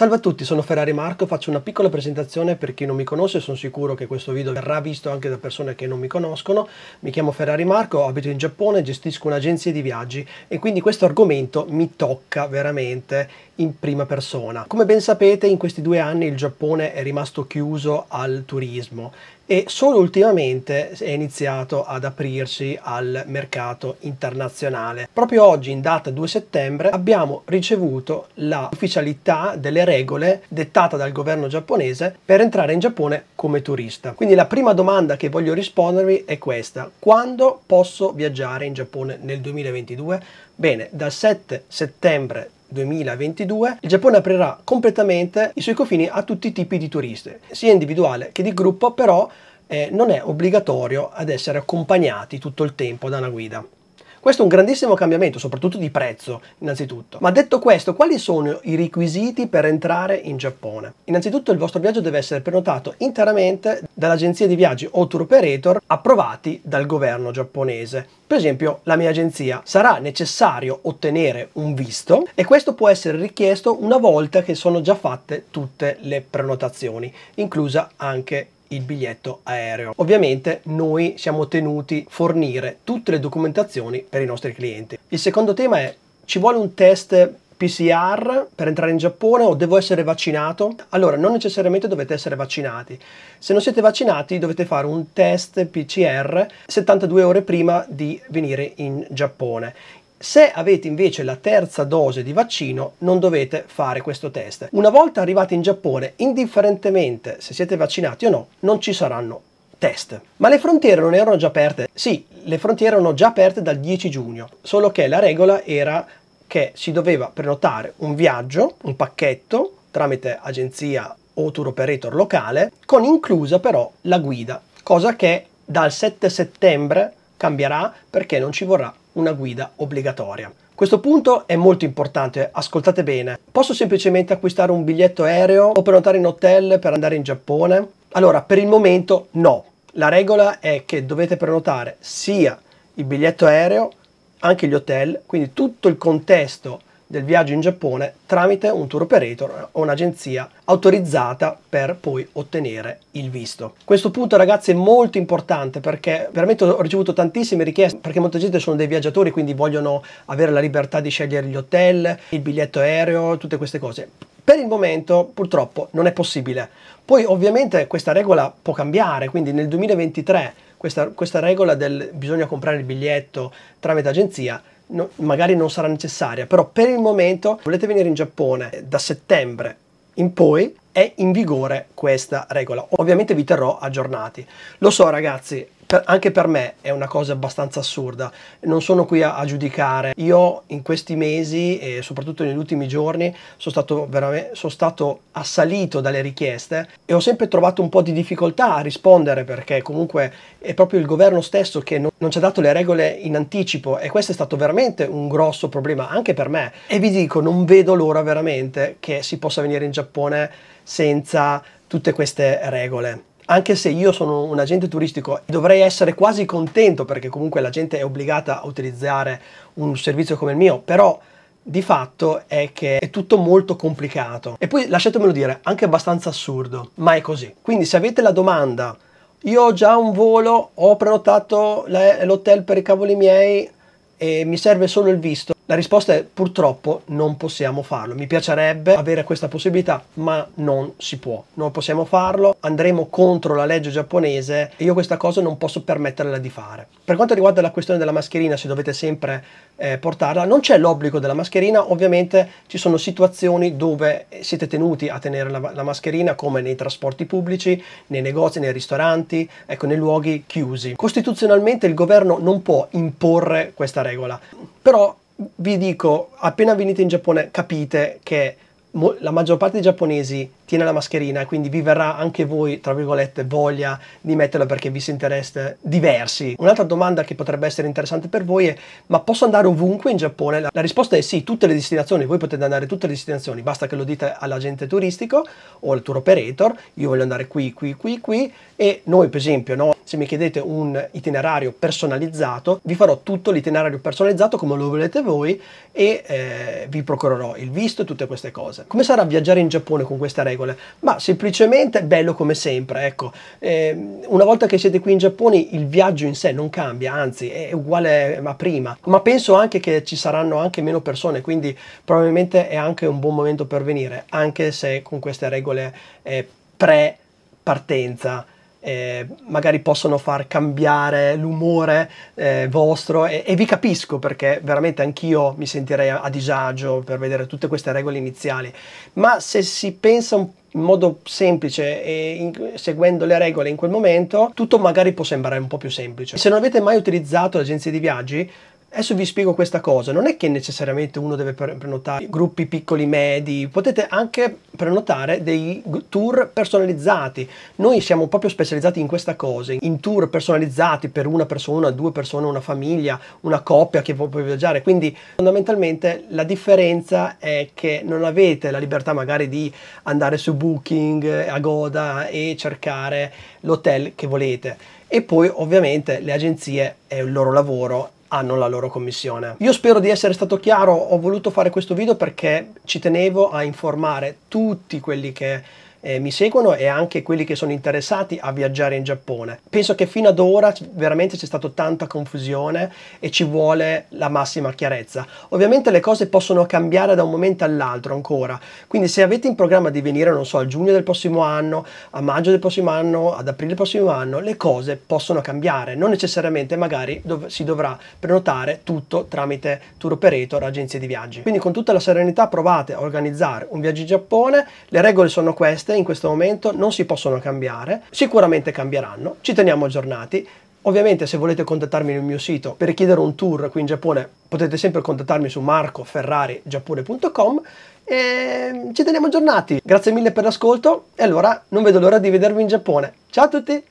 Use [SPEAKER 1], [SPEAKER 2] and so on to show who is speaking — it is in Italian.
[SPEAKER 1] Salve a tutti, sono Ferrari Marco, faccio una piccola presentazione per chi non mi conosce, sono sicuro che questo video verrà visto anche da persone che non mi conoscono. Mi chiamo Ferrari Marco, abito in Giappone, gestisco un'agenzia di viaggi e quindi questo argomento mi tocca veramente in prima persona. Come ben sapete in questi due anni il Giappone è rimasto chiuso al turismo e solo ultimamente è iniziato ad aprirsi al mercato internazionale. Proprio oggi, in data 2 settembre, abbiamo ricevuto l'ufficialità delle regole dettata dal governo giapponese per entrare in Giappone come turista. Quindi la prima domanda che voglio rispondervi è questa. Quando posso viaggiare in Giappone nel 2022? Bene, dal 7 settembre 2022 il Giappone aprirà completamente i suoi confini a tutti i tipi di turisti, sia individuale che di gruppo, però eh, non è obbligatorio ad essere accompagnati tutto il tempo da una guida. Questo è un grandissimo cambiamento, soprattutto di prezzo, innanzitutto. Ma detto questo, quali sono i requisiti per entrare in Giappone? Innanzitutto il vostro viaggio deve essere prenotato interamente dall'agenzia di viaggi o tour operator approvati dal governo giapponese. Per esempio, la mia agenzia sarà necessario ottenere un visto e questo può essere richiesto una volta che sono già fatte tutte le prenotazioni, inclusa anche il biglietto aereo. Ovviamente noi siamo tenuti a fornire tutte le documentazioni per i nostri clienti. Il secondo tema è ci vuole un test PCR per entrare in Giappone o devo essere vaccinato? Allora, non necessariamente dovete essere vaccinati. Se non siete vaccinati dovete fare un test PCR 72 ore prima di venire in Giappone. Se avete invece la terza dose di vaccino non dovete fare questo test. Una volta arrivati in Giappone, indifferentemente se siete vaccinati o no, non ci saranno test. Ma le frontiere non erano già aperte? Sì, le frontiere erano già aperte dal 10 giugno, solo che la regola era che si doveva prenotare un viaggio, un pacchetto, tramite agenzia o tour operator locale, con inclusa però la guida, cosa che dal 7 settembre cambierà perché non ci vorrà una guida obbligatoria. Questo punto è molto importante, ascoltate bene. Posso semplicemente acquistare un biglietto aereo o prenotare in hotel per andare in Giappone? Allora, per il momento no. La regola è che dovete prenotare sia il biglietto aereo, anche gli hotel, quindi tutto il contesto del viaggio in Giappone tramite un tour operator o un'agenzia autorizzata per poi ottenere il visto. Questo punto ragazzi è molto importante perché veramente ho ricevuto tantissime richieste perché molta gente sono dei viaggiatori quindi vogliono avere la libertà di scegliere gli hotel, il biglietto aereo, tutte queste cose. Per il momento purtroppo non è possibile. Poi ovviamente questa regola può cambiare, quindi nel 2023 questa, questa regola del bisogna comprare il biglietto tramite agenzia no, magari non sarà necessaria, però per il momento, volete venire in Giappone eh, da settembre in poi, è in vigore questa regola. Ovviamente vi terrò aggiornati. Lo so ragazzi, per, anche per me è una cosa abbastanza assurda. Non sono qui a, a giudicare. Io in questi mesi e soprattutto negli ultimi giorni sono stato, sono stato assalito dalle richieste e ho sempre trovato un po' di difficoltà a rispondere perché comunque è proprio il governo stesso che non, non ci ha dato le regole in anticipo e questo è stato veramente un grosso problema anche per me. E vi dico, non vedo l'ora veramente che si possa venire in Giappone senza tutte queste regole anche se io sono un agente turistico dovrei essere quasi contento perché comunque la gente è obbligata a utilizzare un servizio come il mio, però di fatto è che è tutto molto complicato e poi lasciatemelo dire anche abbastanza assurdo ma è così quindi se avete la domanda io ho già un volo ho prenotato l'hotel per i cavoli miei e mi serve solo il visto la risposta è purtroppo non possiamo farlo. Mi piacerebbe avere questa possibilità, ma non si può. Non possiamo farlo, andremo contro la legge giapponese e io questa cosa non posso permetterla di fare. Per quanto riguarda la questione della mascherina, se dovete sempre eh, portarla, non c'è l'obbligo della mascherina, ovviamente ci sono situazioni dove siete tenuti a tenere la, la mascherina come nei trasporti pubblici, nei negozi, nei ristoranti, ecco, nei luoghi chiusi. Costituzionalmente il governo non può imporre questa regola, però vi dico, appena venite in Giappone capite che la maggior parte dei giapponesi tiene la mascherina e quindi vi verrà anche voi, tra virgolette, voglia di metterla perché vi sentireste diversi. Un'altra domanda che potrebbe essere interessante per voi è ma posso andare ovunque in Giappone? La risposta è sì, tutte le destinazioni, voi potete andare a tutte le destinazioni, basta che lo dite all'agente turistico o al tour operator, io voglio andare qui, qui, qui, qui e noi per esempio, no? se mi chiedete un itinerario personalizzato, vi farò tutto l'itinerario personalizzato come lo volete voi e eh, vi procurerò il visto e tutte queste cose. Come sarà viaggiare in Giappone con queste regole? regole, ma semplicemente bello come sempre. Ecco. Eh, una volta che siete qui in Giappone il viaggio in sé non cambia, anzi è uguale a prima, ma penso anche che ci saranno anche meno persone, quindi probabilmente è anche un buon momento per venire, anche se con queste regole eh, pre-partenza eh, magari possono far cambiare l'umore eh, vostro e, e, vi capisco perché veramente anch'io mi sentirei a, a, disagio per vedere tutte queste regole iniziali, ma se si pensa in modo semplice e in, seguendo le regole in quel momento, tutto magari può sembrare un po' più semplice. Se non avete mai utilizzato l'agenzia di viaggi, Adesso vi spiego questa cosa, non è che necessariamente uno deve prenotare gruppi piccoli, medi, potete anche prenotare dei tour personalizzati. Noi siamo proprio specializzati in questa cosa, in tour personalizzati per una persona, due persone, una famiglia, una coppia che può viaggiare, quindi fondamentalmente la differenza è che non avete la libertà magari di andare su Booking, eh, Agoda e cercare l'hotel che volete. E poi ovviamente le agenzie è il loro lavoro hanno la loro commissione. Io spero di essere stato chiaro, ho voluto fare questo video perché ci tenevo a informare tutti quelli che eh, mi seguono e anche quelli che sono interessati a viaggiare in Giappone. Penso che fino ad ora veramente c'è stata tanta confusione e ci vuole la massima chiarezza. Ovviamente le cose possono cambiare da un momento all'altro ancora, quindi se avete in programma di venire, non so, a giugno del prossimo anno, a maggio del prossimo anno, ad aprile del prossimo anno, le cose possono cambiare, non necessariamente magari dov si dovrà prenotare tutto tramite tour operator, agenzie di viaggi. Quindi con tutta la serenità provate a organizzare un viaggio in Giappone, le regole sono queste, previste in questo momento non si possono cambiare, sicuramente cambieranno, ci teniamo aggiornati. Ovviamente se volete contattarmi nel mio sito per chiedere un tour qui in Giappone potete sempre contattarmi su marcoferrarigiappone.com e ci teniamo aggiornati. Grazie mille per l'ascolto e allora non vedo l'ora di vedervi in Giappone. Ciao a tutti!